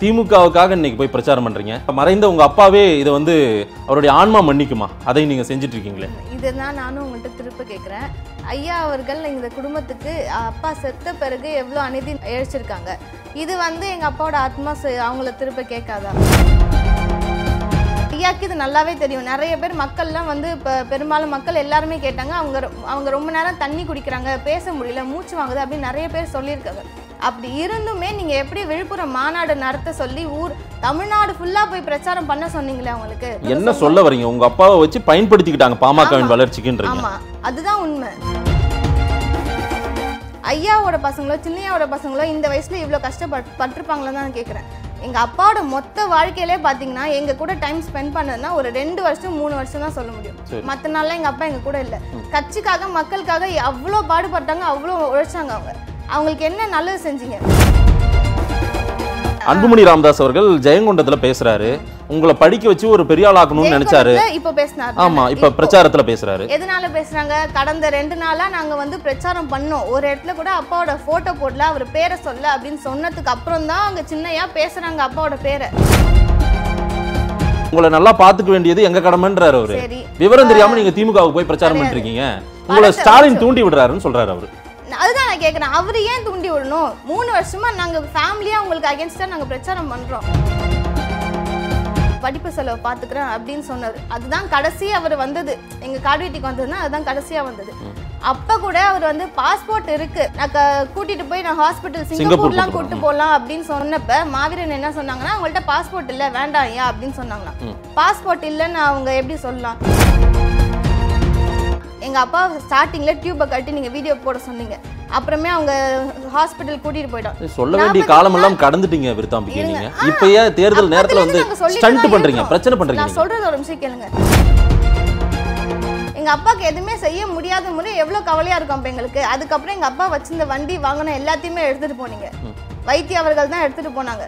திமுகவுக்காக இன்னைக்கு போய் பிரச்சாரம் பண்றீங்க மறைந்த உங்க அப்பாவே இதை வந்து அவருடைய ஆன்மா மன்னிக்குமா அதை நீங்க செஞ்சுட்டு இருக்கீங்களே தான் நானும் உங்கள்கிட்ட திருப்ப கேட்குறேன் ஐயா அவர்கள் இந்த குடும்பத்துக்கு அப்பா செத்த பிறகு எவ்வளோ அநீதி இழைச்சிருக்காங்க இது வந்து எங்கள் அப்பாவோட ஆத்மா அவங்கள திருப்ப கேட்காதா ஐயாக்கு இது நல்லாவே தெரியும் நிறைய பேர் மக்கள்லாம் வந்து இப்போ பெரும்பாலும் மக்கள் எல்லாருமே கேட்டாங்க அவங்க அவங்க ரொம்ப நேரம் தண்ணி குடிக்கிறாங்க பேச முடியல மூச்சு வாங்குது அப்படின்னு நிறைய பேர் சொல்லியிருக்காங்க அப்படி இருந்துமே நீங்கள் எப்படி விழுப்புரம் மாநாடு நடத்த சொல்லி ஊர் தமிழ்நாடு ஃபுல்லாக போய் பிரச்சாரம் பண்ண சொன்னீங்களே அவங்களுக்கு என்ன சொல்ல வரீங்க உங்கள் அப்பாவை வச்சு பயன்படுத்திக்கிட்டாங்க பாமகவின் வளர்ச்சிக்குன்றீங்க ஆமாம் அதுதான் உண்மை ஐயாவோட பசங்களோ சின்னையாவோட பசங்களோ இந்த வயசில் இவ்வளோ கஷ்டப்பட்டிருப்பாங்களோ தான் நான் கேட்குறேன் எங்கள் அப்பாவோட மொத்த வாழ்க்கையிலே பார்த்தீங்கன்னா எங்கள் கூட டைம் ஸ்பெண்ட் பண்ணதுன்னா ஒரு ரெண்டு வருஷம் மூணு வருஷம் தான் சொல்ல முடியும் மற்ற நாளில் எங்கள் அப்பா எங்கள் கூட இல்லை கட்சிக்காக மக்களுக்காக அவ்வளோ பாடுபட்டாங்க அவ்வளோ உழைச்சாங்க அவங்க அவங்களுக்கு என்ன நல்லது செஞ்சீங்க அன்புமணி ராமதாஸ் அவர்கள் ஜெயங்கொண்டத்துல பேசுறாரு உங்களை படிக்க வச்சு ஒரு பெரிய ஆகணும்னு நினைச்சாரு இப்ப பேசினாரு ஆமா இப்ப பிரச்சாரத்துல பேசுறாரு எதனால பேசுறாங்க கடந்த ரெண்டு நாளா நாங்க வந்து பிரச்சாரம் பண்ணோம் ஒரு இடத்துல கூட அப்பாவோட போட்டோ போடல அவர் பேரை சொல்ல அப்படின்னு சொன்னதுக்கு அப்புறம் தான் அங்க சின்னையா பேசுறாங்க அப்பாவோட பேரை உங்களை நல்லா பாத்துக்க வேண்டியது எங்க கடமைன்றாரு அவரு விவரம் தெரியாம நீங்க திமுகவுக்கு போய் பிரச்சாரம் பண்ணிருக்கீங்க உங்களை ஸ்டாலின் தூண்டி விடுறாருன்னு சொல்றாரு அவரு அதுதான் நான் கேட்குறேன் அவர் ஏன் தூண்டி விடணும் மூணு வருஷமாக நாங்கள் ஃபேமிலியாக உங்களுக்கு அகேன்ஸ்டாக நாங்கள் பிரச்சாரம் பண்ணுறோம் படிப்பு செலவை பார்த்துக்கிறேன் அப்படின்னு சொன்னார் அதுதான் கடைசியாக அவர் வந்தது எங்கள் வீட்டுக்கு வந்ததுன்னா அதுதான் கடைசியாக வந்தது அப்போ கூட அவர் வந்து பாஸ்போர்ட் இருக்கு நான் கூட்டிட்டு போய் நான் ஹாஸ்பிட்டல் சிங்கப்பூர்லாம் கூட்டு போகலாம் அப்படின்னு சொன்னப்ப மாவீரன் என்ன சொன்னாங்கன்னா அவங்கள்ட்ட பாஸ்போர்ட் இல்லை வேண்டாம் ஐயா அப்படின்னு சொன்னாங்கன்னா பாஸ்போர்ட் இல்லைன்னு அவங்க எப்படி சொல்லலாம் எங்கள் அப்பா ஸ்டார்டிங்கில் டியூப்பை கட்டி நீங்கள் வீடியோ போட சொன்னீங்க அப்புறமே அவங்க ஹாஸ்பிட்டல் கூட்டிட்டு போயிட்டோம் சொல்ல வேண்டிய காலம் எல்லாம் கடந்துட்டீங்க விருத்தாம்பிக்கை நீங்க இப்பயே தேர்தல் நேரத்தில் வந்து ஸ்டண்ட் பண்ணுறீங்க பிரச்சனை பண்ணுறீங்க நான் சொல்றது ஒரு நிமிஷம் கேளுங்க எங்கள் அப்பாவுக்கு எதுவுமே செய்ய முடியாத முறை எவ்வளோ கவலையாக இருக்கும் அப்போ எங்களுக்கு அதுக்கப்புறம் எங்கள் அப்பா வச்சிருந்த வண்டி வாங்கின எல்லாத்தையுமே எடுத்துகிட்டு போனீங்க வைத்திய அவர்கள் தான் எடுத்துகிட்டு போனாங்க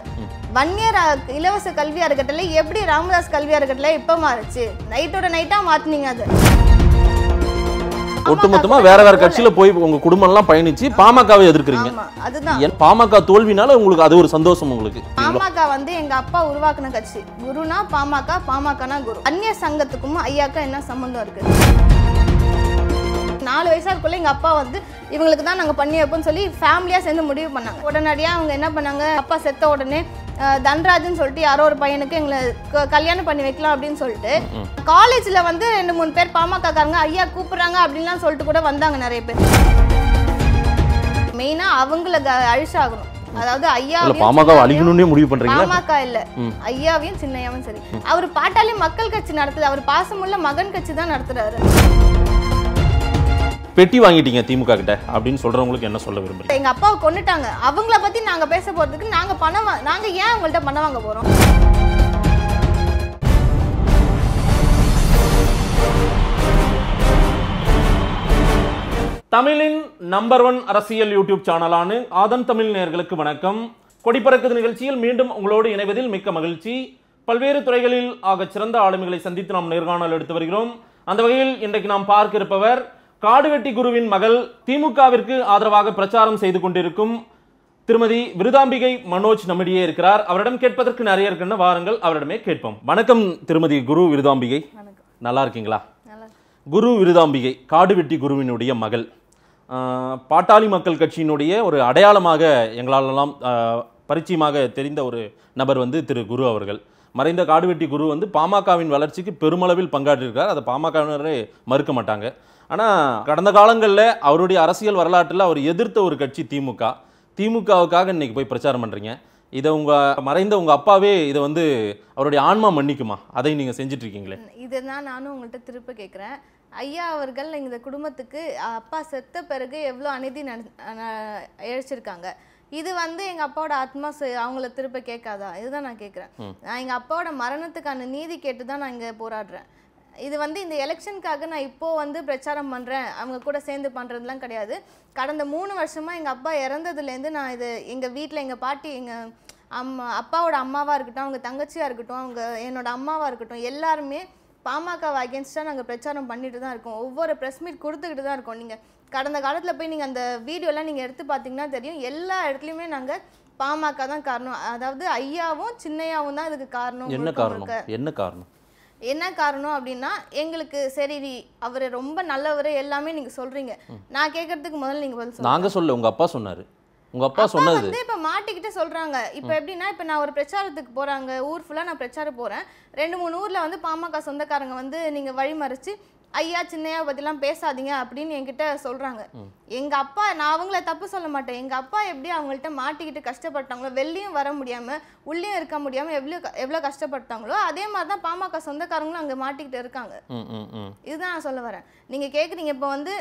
வன்னியர் இலவச கல்வியாக இருக்கட்டில் எப்படி ராமதாஸ் கல்வியாக இருக்கட்டில் இப்போ மாறுச்சு நைட்டோட நைட்டாக மாற்றினீங்க அது ஒட்டுமொத்தமா வேற வேற கட்சியில போய் உங்க குடும்பம் எல்லாம் பயணிச்சு பாமகவை எதிர்க்கிறீங்க அதுதான் பாமக தோல்வினால உங்களுக்கு அது ஒரு சந்தோஷம் உங்களுக்கு பாமக வந்து எங்க அப்பா உருவாக்குன கட்சி குருனா பாமக பாமகனா குரு அந்நிய சங்கத்துக்கும் ஐயாக்கா என்ன சம்பந்தம் இருக்கு நாலு வயசாக இருக்குள்ள எங்கள் அப்பா வந்து இவங்களுக்கு தான் நாங்கள் பண்ணி வைப்போம்னு சொல்லி ஃபேமிலியாக சேர்ந்து முடிவு பண்ணாங்க உடனடியாக அவங்க என்ன பண்ணாங்க அப்பா செத்த உடனே தன்ராஜ்னு சொல்லிட்டு யாரோ ஒரு பையனுக்கு எங்களை கல்யாணம் பண்ணி வைக்கலாம் அப்படின்னு சொல்லிட்டு காலேஜில் வந்து ரெண்டு மூணு பேர் பாமகக்காரங்க ஐயா கூப்பிட்றாங்க அப்படின்லாம் சொல்லிட்டு கூட வந்தாங்க நிறைய பேர் மெயினாக அவங்கள அழிச்சாகணும் அதாவது ஐயா பாமக அழிக்கணும்னே முடிவு பண்றீங்க பாமக இல்ல ஐயாவையும் சின்னையாவும் சரி அவர் பாட்டாலே மக்கள் கட்சி நடத்துது அவர் பாசமுள்ள மகன் கட்சி தான் நடத்துறாரு பெட்டி வாங்கிட்டீங்க திமுக கிட்ட அப்படின்னு சொல்றவங்களுக்கு என்ன சொல்ல விரும்புறீங்க எங்க அப்பாவை கொண்டுட்டாங்க அவங்கள பத்தி நாங்க பேச போறதுக்கு நாங்க பணம் நாங்க ஏன் அவங்கள்ட்ட பணம் வாங்க போறோம் தமிழின் நம்பர் ஒன் அரசியல் யூடியூப் சேனலான ஆதன் தமிழ் நேர்களுக்கு வணக்கம் கொடிப்பறக்குது நிகழ்ச்சியில் மீண்டும் உங்களோடு இணைவதில் மிக்க மகிழ்ச்சி பல்வேறு துறைகளில் ஆக சிறந்த ஆளுமைகளை சந்தித்து நாம் நேர்காணல் எடுத்து வருகிறோம் அந்த வகையில் இன்றைக்கு நாம் பார்க்க இருப்பவர் காடுவெட்டி குருவின் மகள் திமுகவிற்கு ஆதரவாக பிரச்சாரம் செய்து கொண்டிருக்கும் திருமதி விருதாம்பிகை மனோஜ் நம்மிடையே இருக்கிறார் அவரிடம் கேட்பதற்கு நிறைய இருக்குன்னு வாருங்கள் அவரிடமே கேட்போம் வணக்கம் திருமதி குரு விருதாம்பிகை நல்லா இருக்கீங்களா குரு விருதாம்பிகை காடுவெட்டி குருவினுடைய மகள் பாட்டாளி மக்கள் கட்சியினுடைய ஒரு அடையாளமாக எங்களாலெல்லாம் பரிச்சயமாக தெரிந்த ஒரு நபர் வந்து திரு குரு அவர்கள் மறைந்த காடுவெட்டி குரு வந்து பாமகவின் வளர்ச்சிக்கு பெருமளவில் பங்காற்றிருக்கார் அதை பாமகவினரே மறுக்க மாட்டாங்க ஆனால் கடந்த காலங்களில் அவருடைய அரசியல் வரலாற்றில் அவர் எதிர்த்த ஒரு கட்சி திமுக திமுகவுக்காக இன்றைக்கி போய் பிரச்சாரம் பண்ணுறீங்க இதை உங்கள் மறைந்த உங்கள் அப்பாவே இதை வந்து அவருடைய ஆன்மா மன்னிக்குமா அதை நீங்கள் செஞ்சிட்ருக்கீங்களே இதை தான் நானும் உங்கள்கிட்ட திருப்ப கேட்குறேன் ஐயா அவர்கள் இந்த குடும்பத்துக்கு அப்பா செத்த பிறகு எவ்வளோ அநீதி இழைச்சிருக்காங்க இது வந்து எங்கள் அப்பாவோட ஆத்மா அவங்கள திருப்ப கேட்காதா இதுதான் நான் கேட்குறேன் நான் எங்கள் அப்பாவோட மரணத்துக்கான நீதி கேட்டு தான் நான் இங்கே போராடுறேன் இது வந்து இந்த எலெக்ஷனுக்காக நான் இப்போது வந்து பிரச்சாரம் பண்ணுறேன் அவங்க கூட சேர்ந்து பண்ணுறதுலாம் கிடையாது கடந்த மூணு வருஷமாக எங்கள் அப்பா இறந்ததுலேருந்து நான் இது எங்கள் வீட்டில் எங்கள் பாட்டி எங்கள் அம்மா அப்பாவோட அம்மாவாக இருக்கட்டும் அவங்க தங்கச்சியாக இருக்கட்டும் அவங்க என்னோட அம்மாவாக இருக்கட்டும் எல்லாருமே பாமகவை அகேன்ஸ்டாக நாங்கள் பிரச்சாரம் பண்ணிட்டு தான் இருக்கோம் ஒவ்வொரு ப்ரெஸ் மீட் கொடுத்துக்கிட்டு தான் இருக்கோம் நீங்கள் கடந்த காலத்தில் போய் நீங்கள் அந்த வீடியோலாம் நீங்கள் எடுத்து பார்த்தீங்கன்னா தெரியும் எல்லா இடத்துலையுமே நாங்கள் பாமக தான் காரணம் அதாவது ஐயாவும் சின்னையாவும் தான் அதுக்கு காரணம் என்ன காரணம் என்ன காரணம் என்ன காரணம் அப்படின்னா எங்களுக்கு சரி அவர் ரொம்ப நல்லவர் எல்லாமே நீங்கள் சொல்கிறீங்க நான் கேட்கறதுக்கு முதல்ல நீங்கள் பதில் நாங்கள் சொல்ல உங்கள் அப்பா சொன்னார் உங்க அப்பா சொன்னது வந்து இப்ப மாட்டிக்கிட்டு சொல்றாங்க இப்ப எப்படின்னா இப்ப நான் ஒரு பிரச்சாரத்துக்கு போறாங்க ஊர் ஃபுல்லா நான் பிரச்சாரம் போறேன் ரெண்டு மூணு ஊர்ல வந்து பாமக சொந்தக்காரங்க வந்து நீங்க வழி மறைச்சு ஐயா சின்னையா பத்திலாம் பேசாதீங்க அப்படின்னு என்கிட்ட சொல்றாங்க எங்க அப்பா நான் அவங்கள தப்பு சொல்ல மாட்டேன் எங்க அப்பா எப்படி அவங்கள்ட்ட மாட்டிக்கிட்டு கஷ்டப்பட்டாங்களோ வெளியும் வர முடியாம உள்ளயும் இருக்க முடியாம எவ்வளோ எவ்வளவு கஷ்டப்பட்டாங்களோ அதே மாதிரிதான் பாமக சொந்தக்காரங்களும் அங்க மாட்டிக்கிட்டு இருக்காங்க இதுதான் நான் சொல்ல வரேன் நீங்க கேட்குறீங்க இப்போ வந்து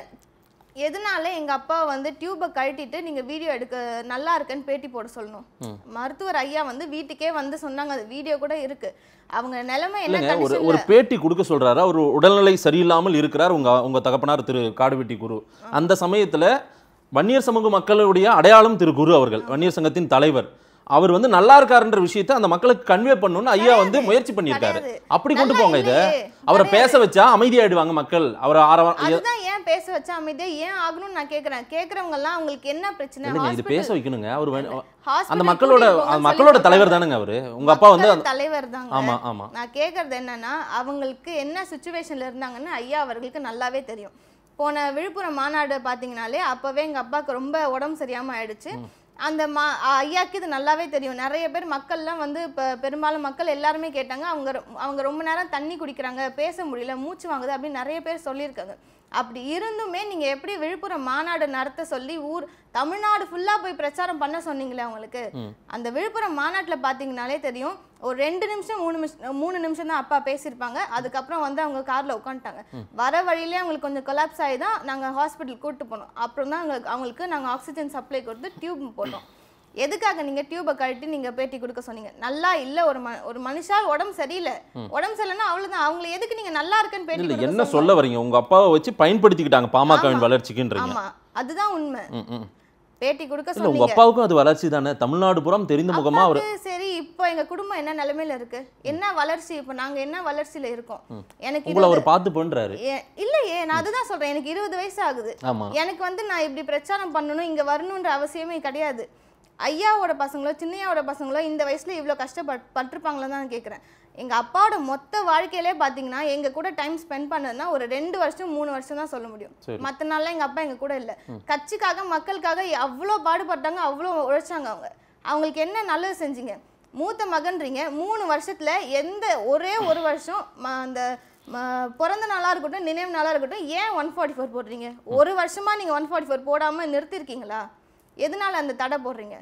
எதனால எங்க அப்பா வந்து டியூபை கழட்டிட்டு நீங்க வீடியோ எடுக்க நல்லா இருக்குன்னு பேட்டி போட சொல்லணும் மருத்துவர் ஐயா வந்து வீட்டுக்கே வந்து சொன்னாங்க அது வீடியோ கூட இருக்கு அவங்க நிலைமை என்ன ஒரு ஒரு பேட்டி கொடுக்க சொல்றாரு அவர் உடல்நிலை சரியில்லாமல் இருக்கிறார் உங்க உங்க தகப்பனார் திரு காடுவெட்டி குரு அந்த சமயத்துல வன்னியர் சமூக மக்களுடைய அடையாளம் திரு குரு அவர்கள் வன்னியர் சங்கத்தின் தலைவர் அவர் வந்து நல்லா இருக்காருன்ற விஷயத்தை அந்த மக்களுக்கு கன்வே பண்ணணும்னு ஐயா வந்து முயற்சி பண்ணியிருக்காரு அப்படி கொண்டு போங்க இது அவரை பேச வச்சா அமைதியாயிடுவாங்க மக்கள் அவரை ஆரவம் அதுதான் ஏன் பேச வச்சா அமைதியா ஏன் ஆகணும்னு நான் கேட்கறேன் கேட்கறவங்க எல்லாம் அவங்களுக்கு என்ன பிரச்சனை இது பேச வைக்கணுங்க அவர் அந்த மக்களோட மக்களோட தலைவர் தானுங்க அவரு உங்க அப்பா வந்து தலைவர் தான் ஆமா ஆமா நான் கேக்குறது என்னன்னா அவங்களுக்கு என்ன சுச்சுவேஷன்ல இருந்தாங்கன்னு ஐயா அவர்களுக்கு நல்லாவே தெரியும் போன விழுப்புரம் மாநாடு பார்த்தீங்கனாலே அப்போவே எங்க அப்பாவுக்கு ரொம்ப உடம்பு சரியாம ஆயிடுச்சு அந்த மா ஐயாக்கு இது நல்லாவே தெரியும் நிறைய பேர் மக்கள்லாம் வந்து இப்போ பெரும்பாலும் மக்கள் எல்லாருமே கேட்டாங்க அவங்க அவங்க ரொம்ப நேரம் தண்ணி குடிக்கிறாங்க பேச முடியல மூச்சு வாங்குது அப்படின்னு நிறைய பேர் சொல்லியிருக்காங்க அப்படி இருந்துமே நீங்கள் எப்படி விழுப்புரம் மாநாடு நடத்த சொல்லி ஊர் தமிழ்நாடு ஃபுல்லாக போய் பிரச்சாரம் பண்ண சொன்னீங்களே அவங்களுக்கு அந்த விழுப்புரம் மாநாட்டில் பார்த்தீங்கனாலே தெரியும் ஒரு ரெண்டு நிமிஷம் மூணு நிமிஷம் மூணு நிமிஷம் தான் அப்பா பேசியிருப்பாங்க அதுக்கப்புறம் வந்து அவங்க காரில் உட்காந்துட்டாங்க வர வழியிலே அவங்களுக்கு கொஞ்சம் கொலாப்ஸ் ஆகி தான் நாங்கள் ஹாஸ்பிட்டல் கூப்பிட்டு போனோம் அப்புறம் தான் அவங்களுக்கு அவங்களுக்கு நாங்கள் ஆக்சிஜன் சப்ளை கொடுத்து டியூப் போட்டோம் எதுக்காக நீங்கள் டியூபை கழட்டி நீங்கள் பேட்டி கொடுக்க சொன்னீங்க நல்லா இல்லை ஒரு ம ஒரு மனுஷா உடம்பு சரியில்லை உடம்பு சரியில்லைன்னா அவ்வளோதான் அவங்கள எதுக்கு நீங்கள் நல்லா இருக்குன்னு பேட்டி என்ன சொல்ல வரீங்க உங்கள் அப்பாவை வச்சு பயன்படுத்திக்கிட்டாங்க பாமகவின் வளர்ச்சிக்குன்றீங்க ஆமாம் அதுதான் உண்மை பேட்டி கொடுக்க இல்லை உங்கள் அப்பாவுக்கும் அது வளர்ச்சி தானே தமிழ்நாடு புறம் தெரிந்த முகமாக அவர் சரி இப்போ எங்க குடும்பம் என்ன நிலைமையில இருக்கு என்ன வளர்ச்சி இப்போ நாங்க என்ன வளர்ச்சியில இருக்கோம் எனக்கு உங்களை அவர் பார்த்து பண்ணுறாரு இல்லையே நான் அதுதான் சொல்றேன் எனக்கு இருபது வயசு ஆகுது எனக்கு வந்து நான் இப்படி பிரச்சாரம் பண்ணணும் இங்க வரணும்ன்ற அவசியமே கிடையாது ஐயாவோட பசங்களோ சின்னையாவோட பசங்களோ இந்த வயசுல இவ்வளோ கஷ்டப்பட் பட்டிருப்பாங்களோ தான் கேட்குறேன் எங்கள் அப்பாவோட மொத்த வாழ்க்கையிலே பார்த்தீங்கன்னா எங்கள் கூட டைம் ஸ்பெண்ட் பண்ணதுன்னா ஒரு ரெண்டு வருஷம் மூணு வருஷம் தான் சொல்ல முடியும் மற்ற நாளில் எங்கள் அப்பா எங்கள் கூட இல்லை கட்சிக்காக மக்களுக்காக அவ்வளோ பாடுபட்டாங்க அவ்வளோ உழைச்சாங்க அவங்க அவங்களுக்கு என்ன நல்லது செஞ்சீங்க மூத்த மகன்றீங்க மூணு வருஷத்தில் எந்த ஒரே ஒரு வருஷம் அந்த பிறந்த நாளாக இருக்கட்டும் நினைவு நாளாக இருக்கட்டும் ஏன் ஒன் ஃபார்ட்டி ஃபோர் போடுறீங்க ஒரு வருஷமாக நீங்கள் ஒன் ஃபார்ட்டி ஃபோர் போடாமல் நிறுத்திருக்கீங்களா எதனால் அந்த தடை போடுறீங்க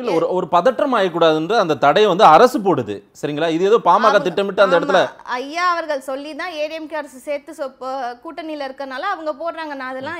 இல்லை ஒரு ஒரு பதற்றம் ஆகக்கூடாதுன்ற அந்த தடையை வந்து அரசு போடுது சரிங்களா இது ஏதோ பாமக திட்டமிட்டு அந்த இடத்துல ஐயா அவர்கள் சொல்லி தான் ஏடிஎம்கே அரசு சேர்த்து கூட்டணியில் இருக்கனால அவங்க போடுறாங்க நான் அதெல்லாம்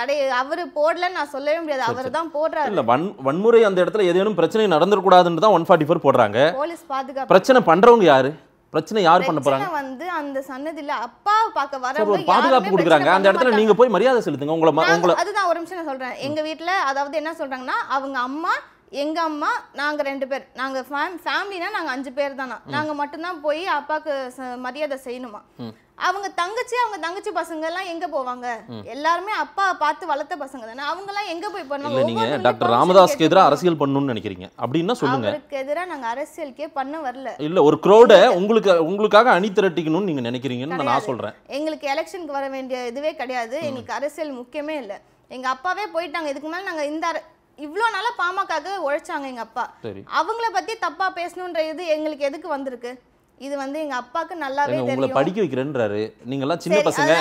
கடை அவர் போடல நான் சொல்லவே முடியாது அவர் தான் போடுறாரு இல்ல வன் வன்முறை அந்த இடத்துல ஏதேனும் பிரச்சனை நடந்துடக்கூடாதுன்னு தான் ஒன் ஃபார்ட்டி ஃபோர் போடுறாங்க போலீஸ் பாதுகாப்பு பிரச்சனை பண்றவங்க யாரு பிரச்சனை யார் பண்ண போறாங்க வந்து அந்த சன்னதியில அப்பா பார்க்க வரவங்க பாதுகாப்பு கொடுக்குறாங்க அந்த இடத்துல நீங்க போய் மரியாதை செலுத்துங்க உங்களை உங்களை அதுதான் ஒரு நிமிஷம் நான் சொல்றேன் எங்க வீட்ல அதாவது என்ன சொல்றாங்கன்னா அவங்க அம்மா எங்கள் அம்மா நாங்கள் ரெண்டு பேர் நாங்கள் ஃபேம் ஃபேமிலினா நாங்கள் அஞ்சு பேர் தானா நாங்கள் மட்டும்தான் போய் அப்பாவுக்கு மரியாதை செய்யணுமா அவங்க தங்கச்சி அவங்க தங்கச்சி பசங்க எல்லாம் எங்க போவாங்க எல்லாருமே அப்பா பார்த்து வளர்த்த பசங்க தானே அவங்க எல்லாம் எங்க போய் பண்ணுவாங்க நீங்க டாக்டர் ராமதாஸ்க்கு எதிராக அரசியல் பண்ணணும்னு நினைக்கிறீங்க அப்படின்னா சொல்லுங்க அவருக்கு எதிராக நாங்க அரசியலுக்கே பண்ண வரல இல்ல ஒரு குரோட உங்களுக்கு உங்களுக்காக அணி திரட்டிக்கணும்னு நீங்க நினைக்கிறீங்கன்னு நான் சொல்றேன் எங்களுக்கு எலெக்ஷனுக்கு வர வேண்டிய இதுவே கிடையாது எங்களுக்கு அரசியல் முக்கியமே இல்லை எங்க அப்பாவே போயிட்டாங்க இதுக்கு மேல நாங்க இந்த இவ்வளோ நாளாக பாமகக்கு உழைச்சாங்க எங்கள் அப்பா அவங்கள பற்றி தப்பாக பேசணுன்ற இது எங்களுக்கு எதுக்கு வந்திருக்கு இது வந்து எங்க அப்பாக்கு நல்லாவே தெரியும் உங்களை படிக்க வைக்கிறேன்றாரு எல்லாம் சின்ன பசங்க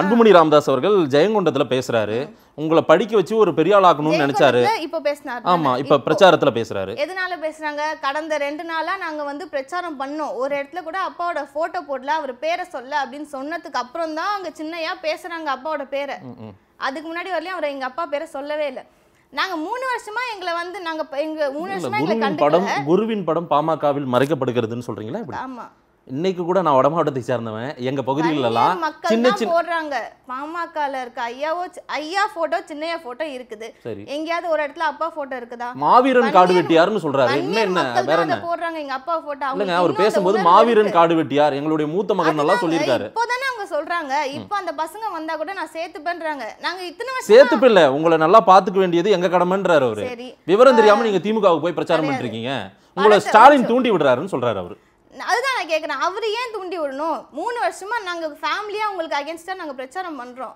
அன்புமணி ராமதாஸ் அவர்கள் ஜெயங்கொண்டத்துல பேசுறாரு உங்களை படிக்க வச்சு ஒரு பெரிய ஆள் ஆகணும்னு நினைச்சாரு இப்ப பேசினாரு ஆமா இப்ப பிரச்சாரத்துல பேசுறாரு எதனால பேசுறாங்க கடந்த ரெண்டு நாளா நாங்க வந்து பிரச்சாரம் பண்ணோம் ஒரு இடத்துல கூட அப்பாவோட போட்டோ போடல அவர் பேரை சொல்ல அப்படின்னு சொன்னதுக்கு அப்புறம் தான் அங்க சின்னையா பேசுறாங்க அப்பாவோட பேரை அதுக்கு முன்னாடி வரலையும் அவர் எங்க அப்பா பேரை சொல்லவே இல்லை நாங்க மூணு வருஷமா எங்களை வந்து நாங்க எங்க மூணு வருஷமா எங்களை படம் குருவின் படம் பாமகவில் மறைக்கப்படுகிறதுன்னு சொல்றீங்களா ஆமா இன்னைக்கு கூட நான் வடமாவட்டத்தை சேர்ந்தவன் எங்க பகுதிகளெல்லாம் சின்ன சின்ன போடுறாங்க பாமகல இருக்க ஐயாவோ ஐயா போட்டோ சின்னையா போட்டோ இருக்குது சரி எங்கயாவது ஒரு இடத்துல அப்பா போட்டோ இருக்குதா மாவீரன் காடு வெட்டியார்னு சொல்றாரு என்ன என்ன வேற என்ன போடுறாங்க எங்க அப்பா போட்டோ அவங்க அவர் பேசும்போது மாவீரன் காடு வெட்டியார் எங்களுடைய மூத்த மகன் எல்லாம் சொல்லியிருக்காரு இப்போதானே அவங்க சொல்றாங்க இப்போ அந்த பசங்க வந்தா கூட நான் சேர்த்து பண்றாங்க நாங்க இத்தனை வருஷம் சேர்த்துப்ப இல்ல உங்களை நல்லா பாத்துக்க வேண்டியது எங்க கடமைன்றாரு அவரு விவரம் தெரியாம நீங்க திமுகவுக்கு போய் பிரச்சாரம் பண்ணிருக்கீங்க உங்களை ஸ்டாலின் தூண்டி விடுறாருன்னு சொல்றாரு அவரு அதுதான் நான் கேட்குறேன் அவர் ஏன் தூண்டி விடணும் மூணு வருஷமா நாங்கள் ஃபேமிலியாக உங்களுக்கு அகேன்ஸ்டாக நாங்கள் பிரச்சாரம் பண்ணுறோம்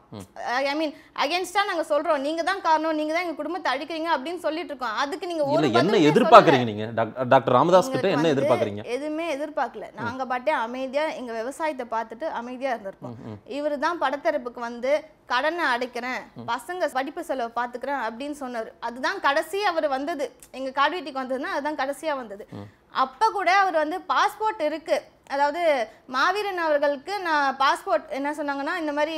ஐ மீன் அகேன்ஸ்டாக நாங்கள் சொல்கிறோம் நீங்கள் தான் காரணம் நீங்கள் தான் எங்கள் குடும்பத்தை அழிக்கிறீங்க அப்படின்னு சொல்லிட்டு இருக்கோம் அதுக்கு நீங்கள் ஒரு என்ன எதிர்பார்க்குறீங்க நீங்கள் டாக்டர் ராமதாஸ் கிட்ட என்ன எதிர்பார்க்குறீங்க எதுவுமே எதிர்பார்க்கல நாங்கள் பாட்டே அமைதியாக எங்கள் விவசாயத்தை பார்த்துட்டு அமைதியாக இருந்திருப்போம் இவர் தான் படத்தரப்புக்கு வந்து கடனை அடைக்கிறேன் பசங்க படிப்பு செலவு பார்த்துக்கிறேன் அப்படின்னு சொன்னார் அதுதான் கடைசி அவர் வந்தது எங்கள் காடு வீட்டுக்கு வந்ததுன்னா அதுதான் கடைசியாக வந்தது அப்போ கூட அவர் வந்து பாஸ்போர்ட் இருக்குது அதாவது மாவீரன் அவர்களுக்கு நான் பாஸ்போர்ட் என்ன சொன்னாங்கன்னா இந்த மாதிரி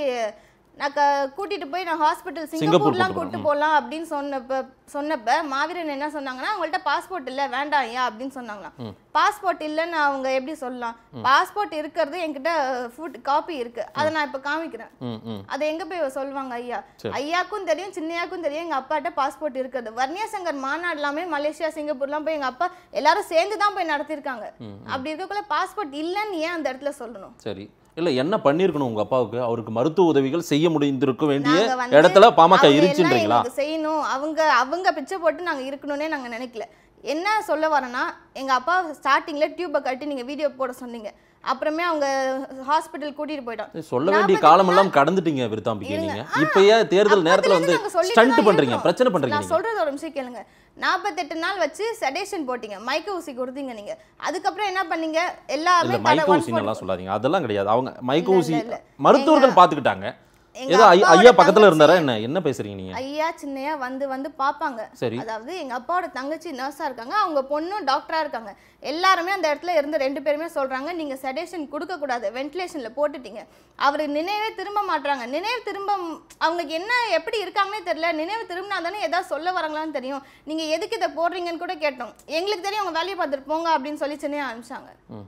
நான் கூட்டிட்டு போய் நான் ஹாஸ்பிட்டல் சிங்கப்பூர்லாம் கூட்டு போகலாம் அப்படின்னு சொன்னப்ப சொன்னப்ப மாவீரன் என்ன சொன்னாங்கன்னா அவங்கள்ட்ட பாஸ்போர்ட் இல்லை வேண்டாம் ஐயா அப்படின்னு சொன்னாங்களாம் பாஸ்போர்ட் இல்லைன்னு அவங்க எப்படி சொல்லலாம் பாஸ்போர்ட் இருக்கிறது என்கிட்ட ஃபுட் காப்பி இருக்கு அதை நான் இப்போ காமிக்கிறேன் அதை எங்க போய் சொல்லுவாங்க ஐயா ஐயாக்கும் தெரியும் சின்னையாக்கும் தெரியும் எங்க அப்பாட்ட பாஸ்போர்ட் இருக்கிறது வர்ணியா சங்கர் மாநாடு எல்லாமே மலேசியா சிங்கப்பூர்லாம் போய் எங்க அப்பா எல்லாரும் சேர்ந்து தான் போய் நடத்திருக்காங்க அப்படி இருக்கக்குள்ள பாஸ்போர்ட் இல்லைன்னு ஏன் அந்த இடத்துல சொல்லணும் சரி இல்லை என்ன பண்ணியிருக்கணும் உங்கள் அப்பாவுக்கு அவருக்கு மருத்துவ உதவிகள் செய்ய முடிந்திருக்க வேண்டிய இடத்துல பாமக இருந்துச்சுன்றீங்களா செய்யணும் அவங்க அவங்க பிச்சை போட்டு நாங்கள் இருக்கணும்னே நாங்கள் நினைக்கல என்ன சொல்ல வரேன்னா எங்கள் அப்பா ஸ்டார்டிங்கில் டியூப்பை கட்டி நீங்கள் வீடியோ போட சொன்னீங்க அப்புறமே அவங்க ஹாஸ்பிட்டல் கூட்டிட்டு போயிட்டோம் சொல்ல வேண்டிய காலம் எல்லாம் கடந்துட்டீங்க விருத்தாம்பிக்கு நீங்க இப்பயே தேர்தல் நேரத்துல வந்து ஸ்டண்ட் பண்றீங்க பிரச்சனை பண்றீங்க நான் சொல்றது ஒரு நிமிஷம் கேளுங்க நாற்பத்தெட்டு நாள் வச்சு செடேஷன் போட்டீங்க மைக்க ஊசி கொடுத்தீங்க நீங்க அதுக்கப்புறம் என்ன பண்ணீங்க எல்லாமே மைக்க ஊசி நல்லா சொல்லாதீங்க அதெல்லாம் கிடையாது அவங்க மைக்க ஊசி மருத்துவர்கள் பாத்துக்கிட்டாங்க ஏதோ ஐயா பக்கத்துல இருந்தாரா என்ன என்ன பேசுறீங்க நீங்க ஐயா சின்னையா வந்து வந்து பாப்பாங்க சரி அதாவது எங்க அப்பாவோட தங்கச்சி நர்ஸா இருக்காங்க அவங்க பொண்ணும் டாக்டரா இருக்காங்க எல்லாருமே அந்த இடத்துல இருந்து ரெண்டு பேருமே சொல்றாங்க நீங்க செடேஷன் கொடுக்க கூடாது வென்டிலேஷன்ல போட்டுட்டீங்க அவரு நினைவே திரும்ப மாட்டாங்க நினைவு திரும்ப அவங்களுக்கு என்ன எப்படி இருக்காங்கன்னே தெரியல நினைவு திரும்பினா தானே ஏதாவது சொல்ல வராங்களான்னு தெரியும் நீங்க எதுக்கு இதை போடுறீங்கன்னு கூட கேட்டோம் எங்களுக்கு தெரியும் அவங்க வேலையை பார்த்துட்டு போங்க அப்படின்னு சொல்லி சின்ன அனுப்பிச்சாங்க